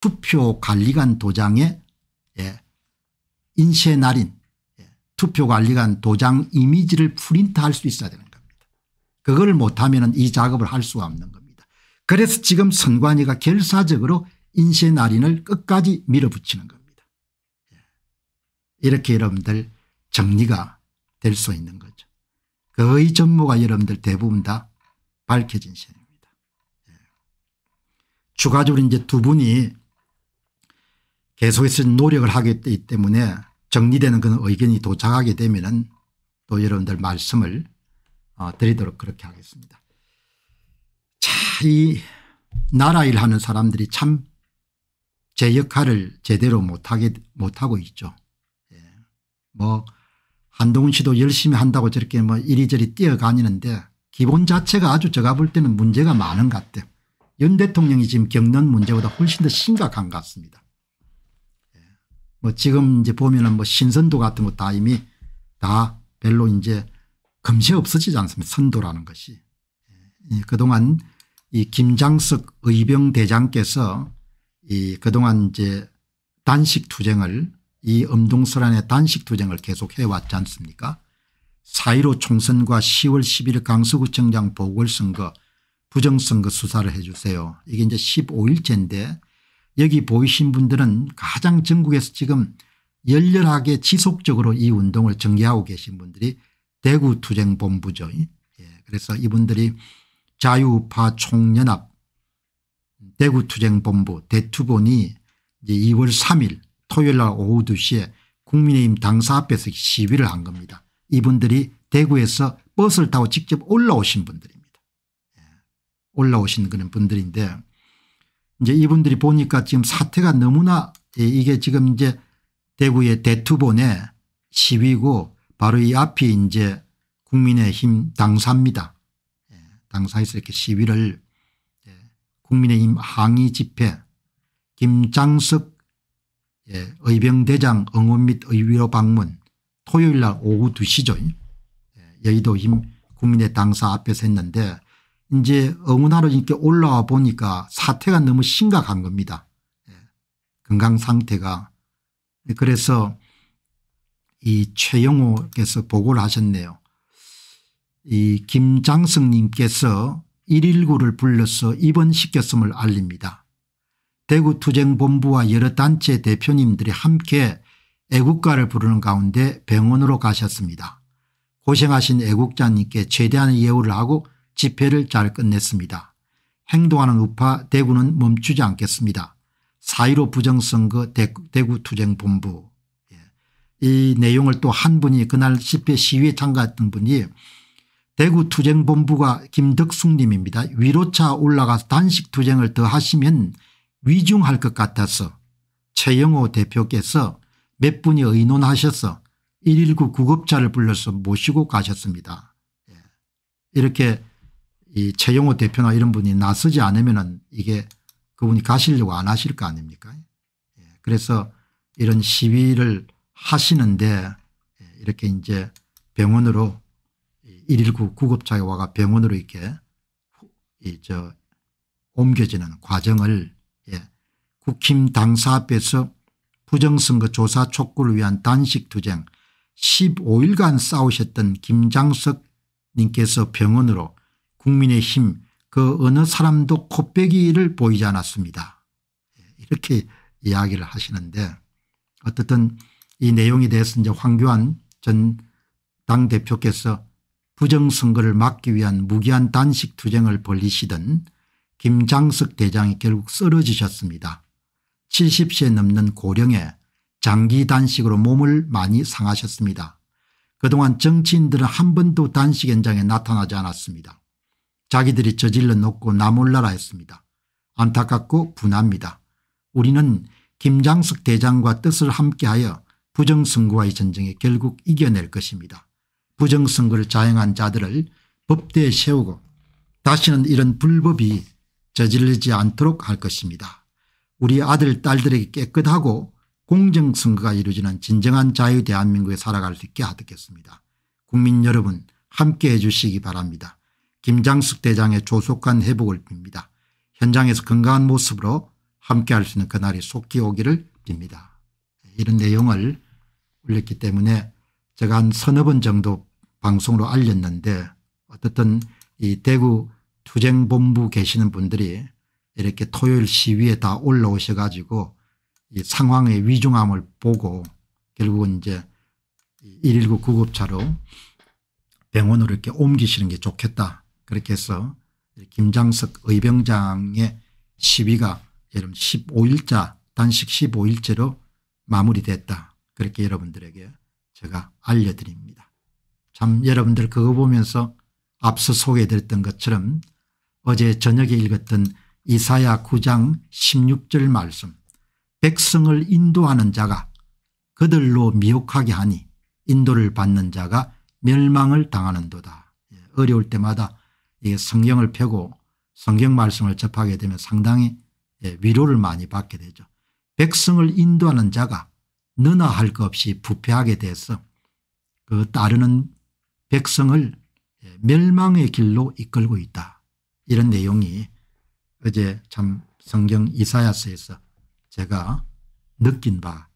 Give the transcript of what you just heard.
투표관리관 도장의 예, 인쇄 날인 예, 투표관리관 도장 이미지를 프린트할 수 있어야 되는 겁니다. 그걸 못하면 이 작업을 할 수가 없는 겁니다. 그래서 지금 선관위가 결사적으로 인쇄 날인을 끝까지 밀어붙이는 겁니다. 예, 이렇게 여러분들 정리가 될 수 있는 거죠. 거의 전무가 여러분들 대부분 다 밝혀진 셈입니다. 예. 추가적으로 이제 두 분이 계속해서 노력을 하기 때문에 정리되는 그런 의견이 도착하게 되면 또 여러분들 말씀을 어, 드리도록 그렇게 하겠습니다. 자, 이 나라 일 하는 사람들이 참 제 역할을 제대로 못하게, 못하고 있죠. 예. 뭐, 한동훈 씨도 열심히 한다고 저렇게 뭐 이리저리 뛰어가니는데 기본 자체가 아주 제가 볼 때는 문제가 많은 것 같아요. 윤 대통령이 지금 겪는 문제보다 훨씬 더 심각한 것 같습니다. 뭐 지금 이제 보면은 뭐 신선도 같은 거 다 이미 다 별로 이제 금세 없어지지 않습니까 선도라는 것이. 예, 그동안 이 김장석 의병대장께서 이 그동안 이제 단식 투쟁을 이 엄동설안의 단식 투쟁을 계속 해왔지 않습니까 사1로 총선과 10월 11일 강서구청장 보궐선거 부정선거 수사를 해 주세요. 이게 이제 15일째인데 여기 보이신 분들은 가장 전국에서 지금 열렬하게 지속적으로 이 운동을 전개하고 계신 분들이 대구투쟁본부죠. 예. 그래서 이분들이 자유파 총연합 대구투쟁본부 대투본이 이제 2월 3일 토요일 날 오후 2시에 국민의힘 당사 앞에서 시위를 한 겁니다. 이분들이 대구에서 버스를 타고 직접 올라오신 분들입니다. 예. 올라오신 그런 분들인데 이제 이분들이 보니까 지금 사태가 너무나 예, 이게 지금 이제 대구의 대투본의 시위고 바로 이 앞이 이제 국민의힘 당사입니다. 예, 당사에서 이렇게 시위를 예, 국민의힘 항의 집회 김장석 의병대장 응원 및 의위로 방문 토요일 날 오후 2시죠. 여의도 힘 국민의 당사 앞에서 했는데 이제 응원하러 이렇게 올라와 보니까 사태가 너무 심각한 겁니다. 예. 건강 상태가. 예, 그래서 이 최영호께서 보고를 하셨네요. 이 김장성님께서 119를 불러서 입원시켰음을 알립니다. 대구투쟁본부와 여러 단체 대표님들이 함께 애국가를 부르는 가운데 병원으로 가셨습니다. 고생하신 애국자님께 최대한의 예우를 하고 집회를 잘 끝냈습니다. 행동하는 우파 대구는 멈추지 않겠습니다. 4.15 부정선거 대구투쟁본부 예. 이 내용을 또 한 분이 그날 집회 시위에 참가했던 분이 대구투쟁본부가 김덕숙 님입니다. 위로차 올라가서 단식투쟁을 더 하시면 위중할 것 같아서 최영호 대표께서 몇 분이 의논하셔서 119 구급차를 불러서 모시고 가셨습니다. 예. 이렇게 이 최영호 대표나 이런 분이 나서지 않으면은 이게 그분이 가시려고 안 하실 거 아닙니까? 예. 그래서 이런 시위를 하시는데 예, 이렇게 이제 병원으로 119 구급차에 와가 병원으로 이렇게 이 저 옮겨지는 과정을 예. 국힘 당사 앞에서 부정선거 조사 촉구를 위한 단식투쟁 15일간 싸우셨던 김장석 님께서 병원으로 국민의힘 그 어느 사람도 코빼기를 보이지 않았습니다. 예, 이렇게 이야기를 하시는데 어떻든 이 내용에 대해서 이제 황교안 전 당대표께서 부정선거를 막기 위한 무기한 단식 투쟁을 벌리시던 김장석 대장이 결국 쓰러지셨습니다. 70세 넘는 고령에 장기 단식으로 몸을 많이 상하셨습니다. 그동안 정치인들은 한 번도 단식 현장에 나타나지 않았습니다. 자기들이 저질러 놓고 나몰라라 했습니다. 안타깝고 분합니다. 우리는 김장숙 대장과 뜻을 함께하여 부정선거와의 전쟁에 결국 이겨낼 것입니다. 부정선거를 자행한 자들을 법대에 세우고 다시는 이런 불법이 저질리지 않도록 할 것입니다. 우리 아들 딸들에게 깨끗하고 공정선거가 이루어지는 진정한 자유 대한민국에 살아갈 수 있게 하겠습니다. 국민 여러분 함께해 주시기 바랍니다. 김장숙 대장의 조속한 회복을 빕니다. 현장에서 건강한 모습으로 함께할 수 있는 그날이 속기 오기를 빕니다. 이런 내용을 올렸기 때문에 제가 한 서너 번 정도 방송으로 알렸는데 어떻든 이 대구 투쟁본부 계시는 분들이 이렇게 토요일 시위에 다 올라오셔 가지고 이 상황의 위중함을 보고 결국은 이제 119 구급차로 병원으로 이렇게 옮기시는 게 좋겠다 그렇게 해서 김장석 의병장의 시위가 여러분 15일자 단식 15일째로 마무리됐다. 그렇게 여러분들에게 제가 알려드립니다. 참 여러분들 그거 보면서 앞서 소개드렸던 것처럼 어제 저녁에 읽었던 이사야 9장 16절 말씀 백성을 인도하는 자가 그들로 미혹하게 하니 인도를 받는 자가 멸망을 당하는도다. 예, 어려울 때마다 이게 성경을 펴고 성경 말씀을 접하게 되면 상당히 예, 위로를 많이 받게 되죠. 백성을 인도하는 자가 너나 할 것 없이 부패하게 돼서 그 따르는 백성을 예, 멸망의 길로 이끌고 있다. 이런 내용이 어제 참 성경 이사야서에서 제가 느낀 바